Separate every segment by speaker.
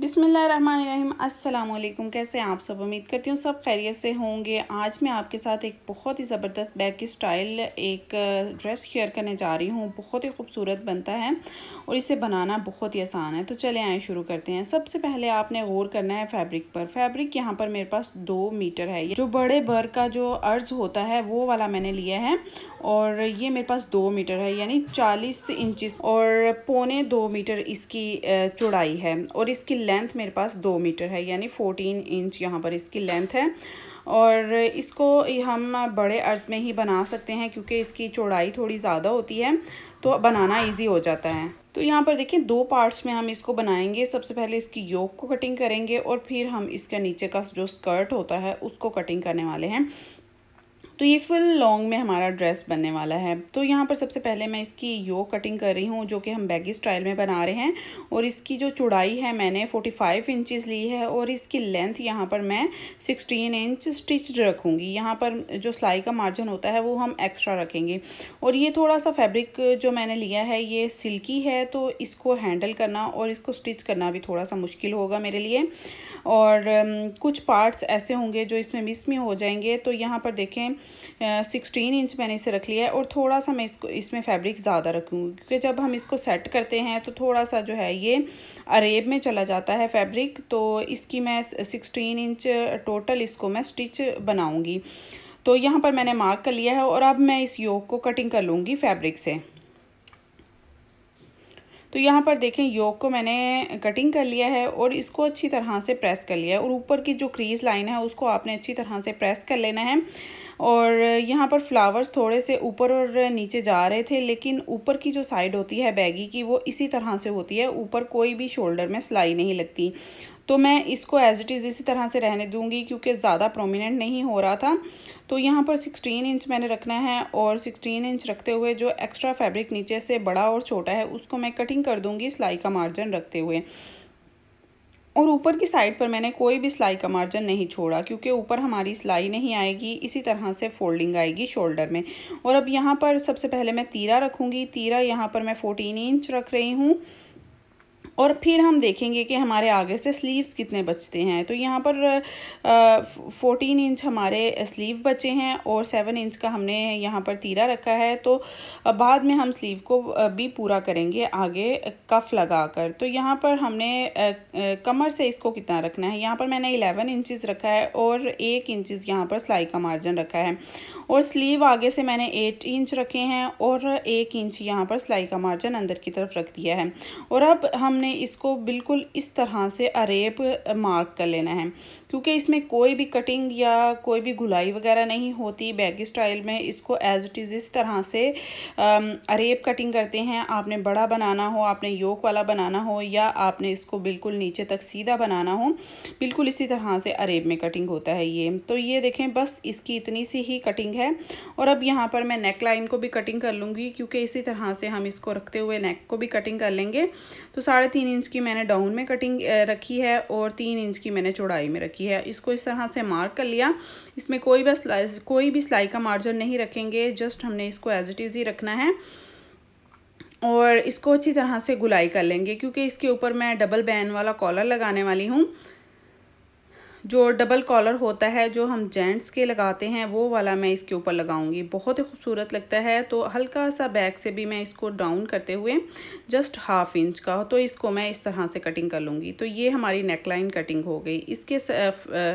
Speaker 1: बिसमीम् अल्लाम कैसे हैं आप सब उम्मीद करती हूँ सब खैरियत से होंगे आज मैं आपके साथ एक बहुत ही ज़बरदस्त बैग की स्टाइल एक ड्रेस शेयर करने जा रही हूँ बहुत ही खूबसूरत बनता है और इसे बनाना बहुत ही आसान है तो चले आए शुरू करते हैं सबसे पहले आपने गौर करना है फैब्रिक पर फैब्रिक यहाँ पर मेरे पास दो मीटर है जो बड़े बर का जो अर्ज होता है वो वाला मैंने लिया है और ये मेरे पास दो मीटर है यानी चालीस इंचिस और पौने दो मीटर इसकी चौड़ाई है और इसकी लेंथ मेरे पास दो मीटर है यानी फोर्टीन इंच यहाँ पर इसकी लेंथ है और इसको हम बड़े अर्ज़ में ही बना सकते हैं क्योंकि इसकी चौड़ाई थोड़ी ज़्यादा होती है तो बनाना इजी हो जाता है तो यहाँ पर देखिए दो पार्ट्स में हम इसको बनाएंगे सबसे पहले इसकी योग को कटिंग करेंगे और फिर हम इसके नीचे का जो स्कर्ट होता है उसको कटिंग करने वाले हैं तो ये फुल लॉन्ग में हमारा ड्रेस बनने वाला है तो यहाँ पर सबसे पहले मैं इसकी यो कटिंग कर रही हूँ जो कि हम बैगी स्टाइल में बना रहे हैं और इसकी जो चौड़ाई है मैंने फोर्टी फाइव इंचज़ ली है और इसकी लेंथ यहाँ पर मैं सिक्सटीन इंच स्टिच रखूँगी यहाँ पर जो सिलाई का मार्जिन होता है वो हम एक्स्ट्रा रखेंगे और ये थोड़ा सा फैब्रिक जो मैंने लिया है ये सिल्की है तो इसको हैंडल करना और इसको स्टिच करना भी थोड़ा सा मुश्किल होगा मेरे लिए और कुछ पार्ट्स ऐसे होंगे जो इसमें मिस में हो जाएंगे तो यहाँ पर देखें सिक्सटीन इंच मैंने इसे रख लिया है और थोड़ा सा मैं इसको इसमें फैब्रिक ज़्यादा रखूँगी क्योंकि जब हम इसको सेट करते हैं तो थोड़ा सा जो है ये अरेब में चला जाता है फैब्रिक तो इसकी मैं सिक्सटीन इंच टोटल इसको मैं स्टिच बनाऊँगी तो यहाँ पर मैंने मार्क कर लिया है और अब मैं इस योग को कटिंग कर लूँगी फैब्रिक से तो यहाँ पर देखें योग को मैंने कटिंग कर लिया है और इसको अच्छी तरह से प्रेस कर लिया है और ऊपर की जो क्रीज लाइन है उसको आपने अच्छी तरह से प्रेस कर लेना है और यहाँ पर फ्लावर्स थोड़े से ऊपर और नीचे जा रहे थे लेकिन ऊपर की जो साइड होती है बैगी की वो इसी तरह से होती है ऊपर कोई भी शोल्डर में सिलाई नहीं लगती तो मैं इसको एज इट इज़ इसी तरह से रहने दूंगी क्योंकि ज़्यादा प्रोमिनेंट नहीं हो रहा था तो यहाँ पर सिक्सटीन इंच मैंने रखना है और सिक्सटीन इंच रखते हुए जो एक्स्ट्रा फैब्रिक नीचे से बड़ा और छोटा है उसको मैं कटिंग कर दूँगी सिलाई का मार्जिन रखते हुए और ऊपर की साइड पर मैंने कोई भी सिलाई का मार्जिन नहीं छोड़ा क्योंकि ऊपर हमारी सिलाई नहीं आएगी इसी तरह से फोल्डिंग आएगी शोल्डर में और अब यहाँ पर सबसे पहले मैं तीरा रखूँगी तीरा यहाँ पर मैं 14 इंच रख रही हूँ और फिर हम देखेंगे कि हमारे आगे से स्लीव्स कितने बचते हैं तो यहाँ पर फोर्टीन इंच हमारे स्लीव बचे हैं और सेवन इंच का हमने यहाँ पर तीरा रखा है तो बाद में हम स्लीव को भी पूरा करेंगे आगे कफ लगा कर तो यहाँ पर हमने कमर से इसको कितना रखना है यहाँ पर मैंने इलेवन इंचज़ रखा है और एक इंचज़ यहाँ पर सिलाई का मार्जिन रखा है और स्लीव आगे से मैंने एट इंच रखे हैं और एक इंच यहाँ पर सिलाई का मार्जिन अंदर की तरफ रख दिया है और अब हमने आपने इसको बिल्कुल इस तरह से अरेप मार्क कर लेना है क्योंकि इसमें कोई भी कटिंग या कोई भी गुलाई वगैरह नहीं होती बैग स्टाइल में इसको एज इट इज़ इस तरह से अरेप कटिंग करते हैं आपने बड़ा बनाना हो आपने योक वाला बनाना हो या आपने इसको बिल्कुल नीचे तक सीधा बनाना हो बिल्कुल इसी तरह से अरेब में कटिंग होता है ये तो ये देखें बस इसकी इतनी सी ही कटिंग है और अब यहाँ पर मैं नेक लाइन को भी कटिंग कर लूँगी क्योंकि इसी तरह से हम इसको रखते हुए नेक को भी कटिंग कर लेंगे तो साढ़े तीन इंच की मैंने डाउन में कटिंग रखी है और तीन इंच की मैंने चौड़ाई में रखी है इसको इस तरह से मार्क कर लिया इसमें कोई भी सिलाई कोई भी सिलाई का मार्जिन नहीं रखेंगे जस्ट हमने इसको एज इट इज़ ही रखना है और इसको अच्छी तरह से गुलाई कर लेंगे क्योंकि इसके ऊपर मैं डबल बैन वाला कॉलर लगाने वाली हूँ जो डबल कॉलर होता है जो हम जेंट्स के लगाते हैं वो वाला मैं इसके ऊपर लगाऊंगी बहुत ही खूबसूरत लगता है तो हल्का सा बैक से भी मैं इसको डाउन करते हुए जस्ट हाफ इंच का तो इसको मैं इस तरह से कटिंग कर लूँगी तो ये हमारी नेकलाइन कटिंग हो गई इसके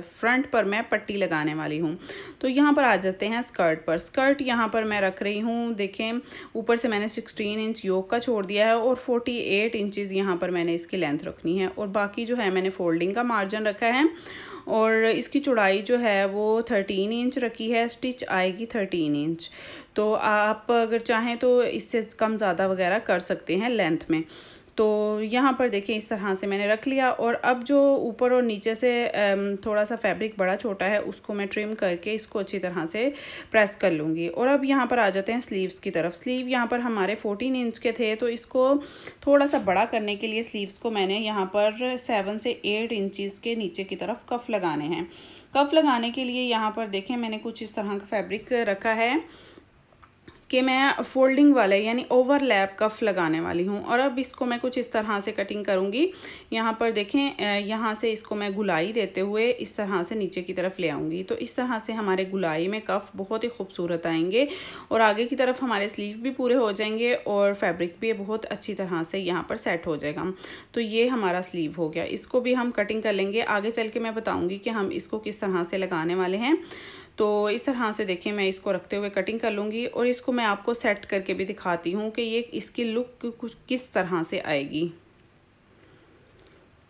Speaker 1: फ्रंट पर मैं पट्टी लगाने वाली हूँ तो यहाँ पर आ जाते हैं स्कर्ट पर स्कर्ट यहाँ पर मैं रख रही हूँ देखें ऊपर से मैंने सिक्सटीन इंच योग का छोड़ दिया है और फोर्टी एट इंचज़ यहाँ पर मैंने इसकी लेंथ रखनी है और बाकी जो है मैंने फोल्डिंग का मार्जिन रखा है और इसकी चौड़ाई जो है वो थर्टीन इंच रखी है स्टिच आएगी थर्टीन इंच तो आप अगर चाहें तो इससे कम ज़्यादा वगैरह कर सकते हैं लेंथ में तो यहाँ पर देखें इस तरह से मैंने रख लिया और अब जो ऊपर और नीचे से थोड़ा सा फैब्रिक बड़ा छोटा है उसको मैं ट्रिम करके इसको अच्छी तरह से प्रेस कर लूँगी और अब यहाँ पर आ जाते हैं स्लीव्स की तरफ स्लीव यहाँ पर हमारे फोर्टीन इंच के थे तो इसको थोड़ा सा बड़ा करने के लिए स्लीव्स को मैंने यहाँ पर सेवन से एट इंचज़ के नीचे की तरफ कफ़ लगाने हैं कफ़ लगाने के लिए यहाँ पर देखें मैंने कुछ इस तरह का फैब्रिक रखा है कि मैं फोल्डिंग वाले यानी ओवरलैप कफ लगाने वाली हूँ और अब इसको मैं कुछ इस तरह से कटिंग करूँगी यहाँ पर देखें यहाँ से इसको मैं गुलाई देते हुए इस तरह से नीचे की तरफ ले आऊँगी तो इस तरह से हमारे गुलाई में कफ बहुत ही खूबसूरत आएंगे और आगे की तरफ हमारे स्लीव भी पूरे हो जाएंगे और फैब्रिक भी बहुत अच्छी तरह से यहाँ पर सेट हो जाएगा तो ये हमारा स्लीव हो गया इसको भी हम कटिंग कर लेंगे आगे चल के मैं बताऊँगी कि हम इसको किस तरह से लगाने वाले हैं तो इस तरह से देखिए मैं इसको रखते हुए कटिंग कर लूँगी और इसको मैं आपको सेट करके भी दिखाती हूँ कि ये इसकी लुक कुछ किस तरह से आएगी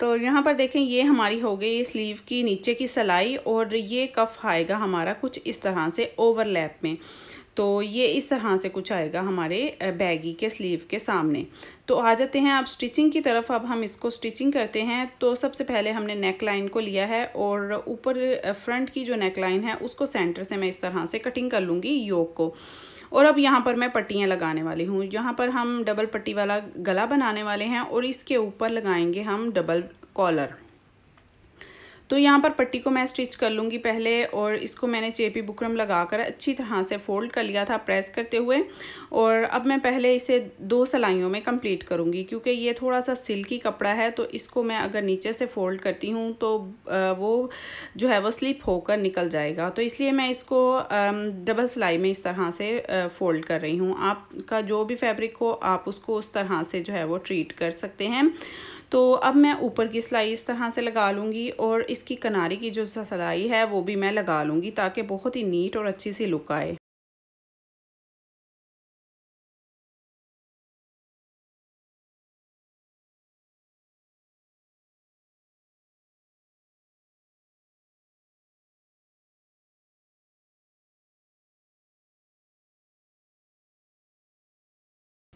Speaker 1: तो यहाँ पर देखें ये हमारी हो गई स्लीव की नीचे की सिलाई और ये कफ आएगा हमारा कुछ इस तरह से ओवरलैप में तो ये इस तरह से कुछ आएगा हमारे बैगी के स्लीव के सामने तो आ जाते हैं आप स्टिचिंग की तरफ अब हम इसको स्टिचिंग करते हैं तो सबसे पहले हमने नेक लाइन को लिया है और ऊपर फ्रंट की जो नेक लाइन है उसको सेंटर से मैं इस तरह से कटिंग कर लूँगी योग को और अब यहाँ पर मैं पट्टियाँ लगाने वाली हूँ यहाँ पर हम डबल पट्टी वाला गला बनाने वाले हैं और इसके ऊपर लगाएंगे हम डबल कॉलर तो यहाँ पर पट्टी को मैं स्टिच कर लूँगी पहले और इसको मैंने चेपी बुकरम लगाकर अच्छी तरह से फोल्ड कर लिया था प्रेस करते हुए और अब मैं पहले इसे दो सिलाइयों में कंप्लीट करूँगी क्योंकि ये थोड़ा सा सिल्की कपड़ा है तो इसको मैं अगर नीचे से फोल्ड करती हूँ तो वो जो है वो स्लिप होकर निकल जाएगा तो इसलिए मैं इसको डबल सिलाई में इस तरह से फोल्ड कर रही हूँ आपका जो भी फैब्रिक हो आप उसको उस तरह से जो है वो ट्रीट कर सकते हैं तो अब मैं ऊपर की सिलाई इस तरह से लगा लूँगी और इसकी किनारे की जो सिलाई है वो भी मैं लगा लूँगी ताकि बहुत ही नीट और अच्छी सी लुक आए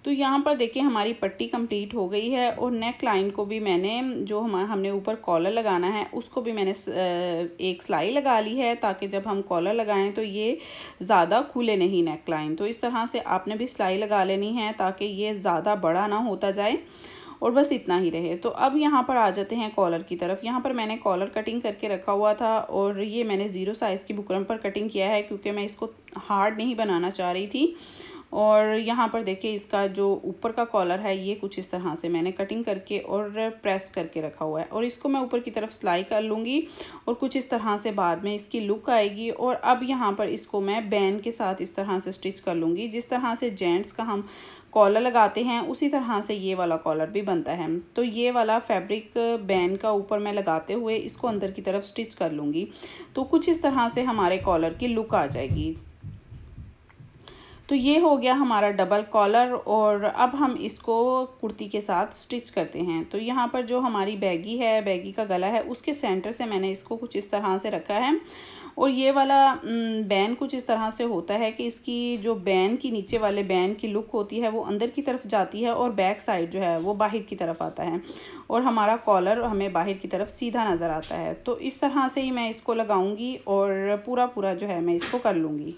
Speaker 1: तो यहाँ पर देखिए हमारी पट्टी कंप्लीट हो गई है और नेक लाइन को भी मैंने जो हम हमने ऊपर कॉलर लगाना है उसको भी मैंने एक सिलाई लगा ली है ताकि जब हम कॉलर लगाएं तो ये ज़्यादा खुले नहीं नेक लाइन तो इस तरह से आपने भी सिलाई लगा लेनी है ताकि ये ज़्यादा बड़ा ना होता जाए और बस इतना ही रहे तो अब यहाँ पर आ जाते हैं कॉलर की तरफ यहाँ पर मैंने कॉलर कटिंग करके रखा हुआ था और ये मैंने ज़ीरो साइज़ की बुकरम पर कटिंग किया है क्योंकि मैं इसको हार्ड नहीं बनाना चाह रही थी और यहाँ पर देखिए इसका जो ऊपर का कॉलर है ये कुछ इस तरह से मैंने कटिंग करके और प्रेस करके रखा हुआ है और इसको मैं ऊपर की तरफ सिलाई कर लूँगी और कुछ इस तरह से बाद में इसकी लुक आएगी और अब यहाँ पर इसको मैं बैन के साथ इस तरह से स्टिच कर लूँगी जिस तरह से जेंट्स का हम कॉलर लगाते हैं उसी तरह से ये वाला कॉलर भी बनता है तो ये वाला फैब्रिक बैन का ऊपर मैं लगाते हुए इसको अंदर की तरफ स्टिच कर लूँगी तो कुछ इस तरह से हमारे कॉलर की लुक आ जाएगी तो ये हो गया हमारा डबल कॉलर और अब हम इसको कुर्ती के साथ स्टिच करते हैं तो यहाँ पर जो हमारी बैगी है बैगी का गला है उसके सेंटर से मैंने इसको कुछ इस तरह से रखा है और ये वाला बैन कुछ इस तरह से होता है कि इसकी जो बैन की नीचे वाले बैन की लुक होती है वो अंदर की तरफ जाती है और बैक साइड जो है वो बाहर की तरफ आता है और हमारा कॉलर हमें बाहर की तरफ सीधा नज़र आता है तो इस तरह से ही मैं इसको लगाऊंगी और पूरा पूरा जो है मैं इसको कर लूँगी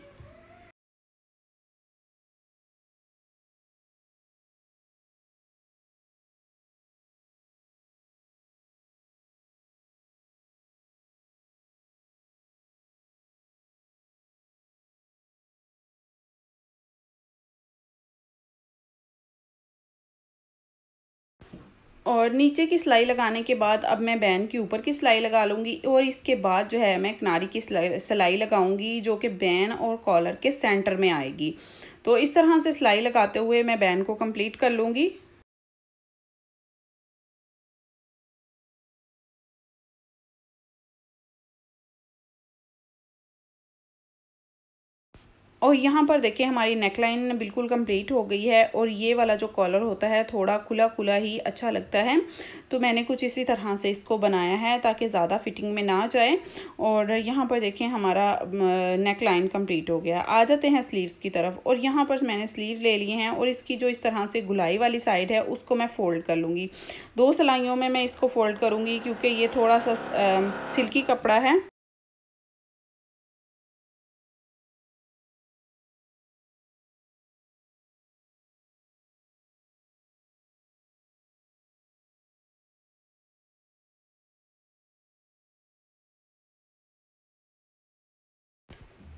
Speaker 1: और नीचे की सिलाई लगाने के बाद अब मैं बैन के ऊपर की सिलाई लगा लूँगी और इसके बाद जो है मैं किनारी की सिलाई लगाऊँगी जो कि बैन और कॉलर के सेंटर में आएगी तो इस तरह से सिलाई लगाते हुए मैं बैन को कंप्लीट कर लूँगी और यहाँ पर देखिए हमारी नेकलाइन बिल्कुल कंप्लीट हो गई है और ये वाला जो कॉलर होता है थोड़ा खुला खुला ही अच्छा लगता है तो मैंने कुछ इसी तरह से इसको बनाया है ताकि ज़्यादा फिटिंग में ना जाए और यहाँ पर देखें हमारा नेक लाइन कम्प्लीट हो गया आ जाते हैं स्लीव्स की तरफ और यहाँ पर मैंने स्लीव ले लिए हैं और इसकी जो इस तरह से गुलाई वाली साइड है उसको मैं फ़ोल्ड कर लूँगी दो सिलाइयों में मैं इसको फ़ोल्ड करूँगी क्योंकि ये थोड़ा सा सिल्की कपड़ा है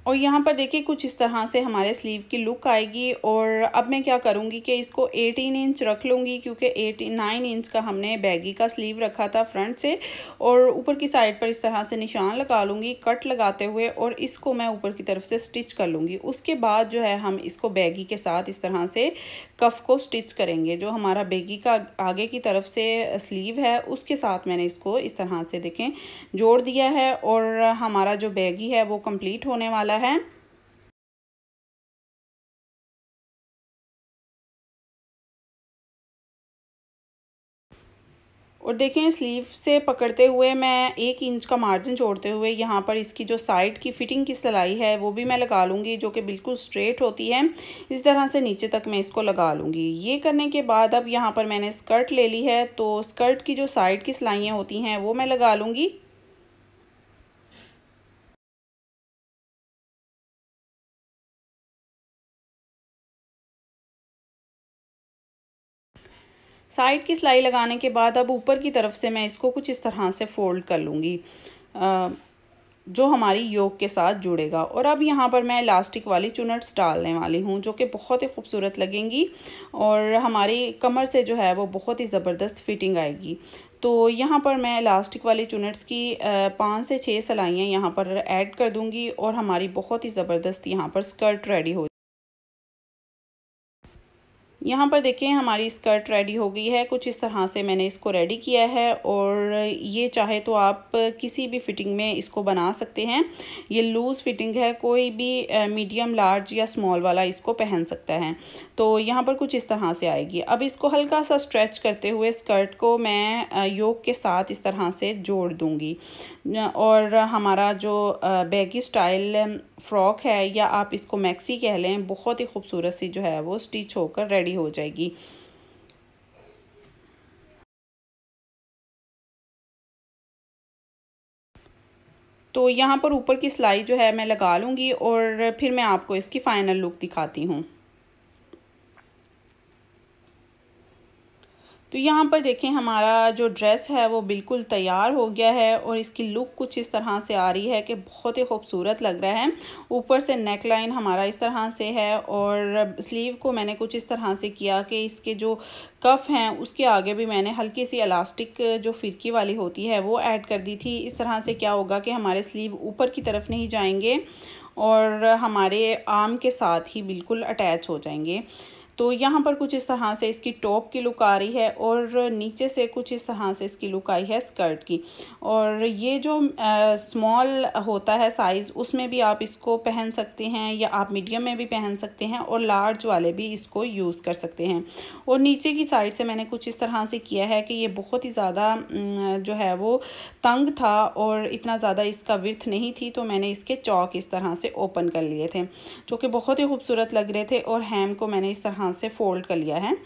Speaker 1: और यहाँ पर देखिए कुछ इस तरह से हमारे स्लीव की लुक आएगी और अब मैं क्या करूँगी कि इसको 18 इंच रख लूँगी क्योंकि 18 नाइन इंच का हमने बैगी का स्लीव रखा था फ्रंट से और ऊपर की साइड पर इस तरह से निशान लगा लूँगी कट लगाते हुए और इसको मैं ऊपर की तरफ से स्टिच कर लूँगी उसके बाद जो है हम इसको बैगी के साथ इस तरह से कफ़ को स्टिच करेंगे जो हमारा बैगी का आगे की तरफ से स्लीव है उसके साथ मैंने इसको इस तरह से देखें जोड़ दिया है और हमारा जो बैगी है वो कम्प्लीट होने वाला है और देखें स्लीव से पकड़ते हुए मैं एक इंच का मार्जिन छोड़ते हुए यहाँ पर इसकी जो साइड की फिटिंग की सिलाई है वो भी मैं लगा लूँगी जो कि बिल्कुल स्ट्रेट होती है इस तरह से नीचे तक मैं इसको लगा लूँगी ये करने के बाद अब यहाँ पर मैंने स्कर्ट ले ली है तो स्कर्ट की जो साइड की सिलाइयाँ होती हैं वो मैं लगा लूँगी साइड की सिलाई लगाने के बाद अब ऊपर की तरफ से मैं इसको कुछ इस तरह से फोल्ड कर लूँगी जो हमारी योग के साथ जुड़ेगा और अब यहाँ पर मैं इलास्टिक वाली चुनट्स डालने वाली हूँ जो कि बहुत ही खूबसूरत लगेंगी और हमारी कमर से जो है वो बहुत ही ज़बरदस्त फिटिंग आएगी तो यहाँ पर मैं इलास्टिक वाली चुनट्स की पाँच से छः सलाइयाँ यहाँ पर ऐड कर दूँगी और हमारी बहुत ही ज़बरदस्त यहाँ पर स्कर्ट रेडी हो यहाँ पर देखें हमारी स्कर्ट रेडी हो गई है कुछ इस तरह से मैंने इसको रेडी किया है और ये चाहे तो आप किसी भी फिटिंग में इसको बना सकते हैं ये लूज़ फिटिंग है कोई भी मीडियम लार्ज या स्मॉल वाला इसको पहन सकता है तो यहाँ पर कुछ इस तरह से आएगी अब इसको हल्का सा स्ट्रेच करते हुए स्कर्ट को मैं योग के साथ इस तरह से जोड़ दूँगी और हमारा जो बैगी स्टाइल फ्रॉक है या आप इसको मैक्सी कह लें बहुत ही खूबसूरत सी जो है वो स्टिच होकर रेडी हो जाएगी तो यहाँ पर ऊपर की सिलाई जो है मैं लगा लूँगी और फिर मैं आपको इसकी फ़ाइनल लुक दिखाती हूँ तो यहाँ पर देखें हमारा जो ड्रेस है वो बिल्कुल तैयार हो गया है और इसकी लुक कुछ इस तरह से आ रही है कि बहुत ही खूबसूरत लग रहा है ऊपर से नेक लाइन हमारा इस तरह से है और स्लीव को मैंने कुछ इस तरह से किया कि इसके जो कफ़ हैं उसके आगे भी मैंने हल्की सी इलास्टिक जो फिरकी वाली होती है वो ऐड कर दी थी इस तरह से क्या होगा कि हमारे स्लीव ऊपर की तरफ नहीं जाएंगे और हमारे आर्म के साथ ही बिल्कुल अटैच हो जाएंगे तो यहाँ पर कुछ इस तरह से इसकी टॉप की लुक आ रही है और नीचे से कुछ इस तरह से इसकी लुक आई है स्कर्ट की और ये जो स्मॉल होता है साइज़ उसमें भी आप इसको पहन सकते हैं या आप मीडियम में भी पहन सकते हैं और लार्ज वाले भी इसको यूज़ कर सकते हैं और नीचे की साइड से मैंने कुछ इस तरह से किया है कि ये बहुत ही ज़्यादा जो है वो तंग था और इतना ज़्यादा इसका विर्थ नहीं थी तो मैंने इसके चौक इस तरह से ओपन कर लिए थे जो कि बहुत ही खूबसूरत लग रहे थे और हैम को मैंने इस तरह से फ़ोल्ड कर लिया है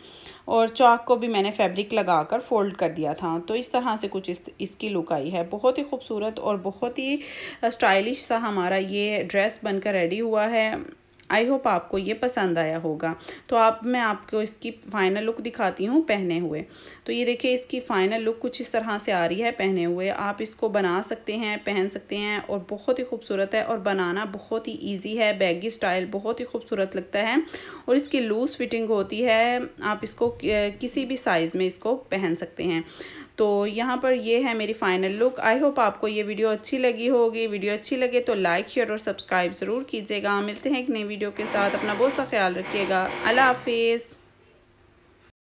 Speaker 1: और चाक को भी मैंने फैब्रिक लगा कर फ़ोल्ड कर दिया था तो इस तरह से कुछ इस इसकी लुक आई है बहुत ही खूबसूरत और बहुत ही स्टाइलिश सा हमारा ये ड्रेस बनकर रेडी हुआ है आई होप आपको ये पसंद आया होगा तो आप मैं आपको इसकी फ़ाइनल लुक दिखाती हूँ पहने हुए तो ये देखिए इसकी फ़ाइनल लुक कुछ इस तरह से आ रही है पहने हुए आप इसको बना सकते हैं पहन सकते हैं और बहुत ही खूबसूरत है और बनाना बहुत ही ईजी है बैगी स्टाइल बहुत ही खूबसूरत लगता है और इसकी लूज़ फिटिंग होती है आप इसको किसी भी साइज़ में इसको पहन सकते हैं तो यहाँ पर ये है मेरी फाइनल लुक आई होप आपको ये वीडियो अच्छी लगी होगी वीडियो अच्छी लगे तो लाइक शेयर और सब्सक्राइब ज़रूर कीजिएगा मिलते हैं एक नई वीडियो के साथ अपना बहुत सा ख्याल रखिएगा अल्लाह हाफिज़